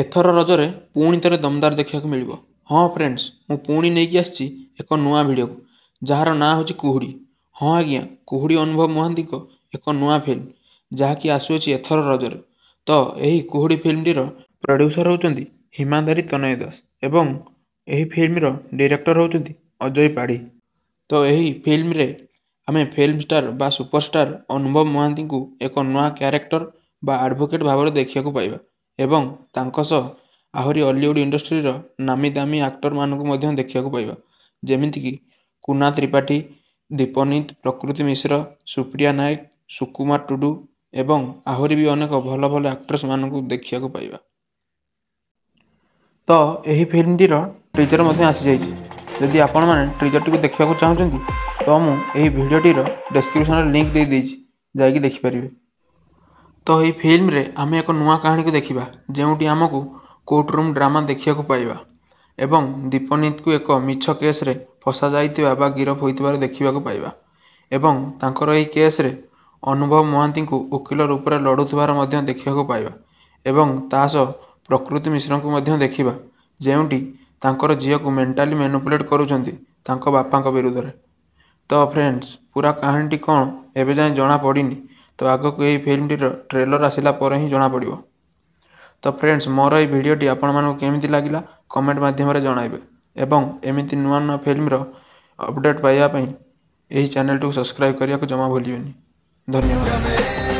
ଏଥର ରଜରେ ପୁଣି ଥରେ ଦମଦାର ଦେଖିବାକୁ ମିଳିବ ହଁ ଫ୍ରେଣ୍ଡସ୍ ମୁଁ ପୁଣି ନେଇକି ଆସିଛି ଏକ ନୂଆ ଭିଡ଼ିଓକୁ ଯାହାର ନାଁ ହେଉଛି କୁହୁଡ଼ି ହଁ ଆଜ୍ଞା କୁହୁଡ଼ି ଅନୁଭବ ମହାନ୍ତିଙ୍କ ଏକ ନୂଆ ଫିଲ୍ମ ଯାହାକି ଆସୁଅଛି ଏଥର ରଜରେ ତ ଏହି କୁହୁଡ଼ି ଫିଲ୍ମଟିର ପ୍ରଡ୍ୟୁସର୍ ହେଉଛନ୍ତି ହିମାଦାରୀ ତନୟ ଦାସ ଏବଂ ଏହି ଫିଲ୍ମର ଡିରେକ୍ଟର ହେଉଛନ୍ତି ଅଜୟ ପାଢ଼ୀ ତ ଏହି ଫିଲ୍ମରେ ଆମେ ଫିଲ୍ମ ଷ୍ଟାର ବା ସୁପରଷ୍ଟାର ଅନୁଭବ ମହାନ୍ତିଙ୍କୁ ଏକ ନୂଆ କ୍ୟାରେକ୍ଟର ବା ଆଡ଼ଭୋକେଟ୍ ଭାବରେ ଦେଖିବାକୁ ପାଇବା ଏବଂ ତାଙ୍କ ସହ ଆହୁରି ଅଲିଉଡ଼ ଇଣ୍ଡଷ୍ଟ୍ରିର ନାମୀ ଦାମୀ ଆକ୍ଟରମାନଙ୍କୁ ମଧ୍ୟ ଦେଖିବାକୁ ପାଇବା ଯେମିତିକି କୁନା ତ୍ରିପାଠୀ ଦୀପନିତ ପ୍ରକୃତି ମିଶ୍ର ସୁପ୍ରିୟା ନାୟକ ସୁକୁମାର ଟୁଡ଼ୁ ଏବଂ ଆହୁରି ବି ଅନେକ ଭଲ ଭଲ ଆକ୍ଟ୍ରେସ୍ ମାନଙ୍କୁ ଦେଖିବାକୁ ପାଇବା ତ ଏହି ଫିଲ୍ମଟିର ଟ୍ରିଜର ମଧ୍ୟ ଆସିଯାଇଛି ଯଦି ଆପଣମାନେ ଟ୍ରିଜରଟିକୁ ଦେଖିବାକୁ ଚାହୁଁଛନ୍ତି ତ ମୁଁ ଏହି ଭିଡ଼ିଓଟିର ଡେସ୍କ୍ରିପସନ୍ରେ ଲିଙ୍କ ଦେଇଦେଇଛି ଯାଇକି ଦେଖିପାରିବେ ତ ଏହି ଫିଲ୍ମରେ ଆମେ ଏକ ନୂଆ କାହାଣୀକୁ ଦେଖିବା ଯେଉଁଠି ଆମକୁ କୋର୍ଟ ରୁମ୍ ଡ୍ରାମା ଦେଖିବାକୁ ପାଇବା ଏବଂ ଦୀପନୀତକୁ ଏକ ମିଛ କେସ୍ରେ ଫସାଯାଇଥିବା ବା ଗିରଫ ହୋଇଥିବାର ଦେଖିବାକୁ ପାଇବା ଏବଂ ତାଙ୍କର ଏହି କେସ୍ରେ ଅନୁଭବ ମହାନ୍ତିଙ୍କୁ ଓକିଲ ରୂପରେ ଲଢ଼ୁଥିବାର ମଧ୍ୟ ଦେଖିବାକୁ ପାଇବା ଏବଂ ତା ସହ ପ୍ରକୃତି ମିଶ୍ରଙ୍କୁ ମଧ୍ୟ ଦେଖିବା ଯେଉଁଠି ତାଙ୍କର ଝିଅକୁ ମେଣ୍ଟାଲି ମେନୁପୁଲେଟ୍ କରୁଛନ୍ତି ତାଙ୍କ ବାପାଙ୍କ ବିରୁଦ୍ଧରେ ତ ଫ୍ରେଣ୍ଡସ୍ ପୁରା କାହାଣୀଟି କ'ଣ ଏବେ ଯାଏଁ ଜଣାପଡ଼ିନି ତ ଆଗକୁ ଏହି ଫିଲ୍ମଟିର ଟ୍ରେଲର ଆସିଲା ପରେ ହିଁ ଜଣାପଡ଼ିବ ତ ଫ୍ରେଣ୍ଡସ୍ ମୋର ଏହି ଭିଡ଼ିଓଟି ଆପଣମାନଙ୍କୁ କେମିତି ଲାଗିଲା କମେଣ୍ଟ ମାଧ୍ୟମରେ ଜଣାଇବେ ଏବଂ ଏମିତି ନୂଆ ନୂଆ ଫିଲ୍ମର ଅପଡ଼େଟ୍ ପାଇବା ପାଇଁ ଏହି ଚ୍ୟାନେଲ୍ଟିକୁ ସବସ୍କ୍ରାଇବ୍ କରିବାକୁ ଜମା ଭୁଲିବେନି ଧନ୍ୟବାଦ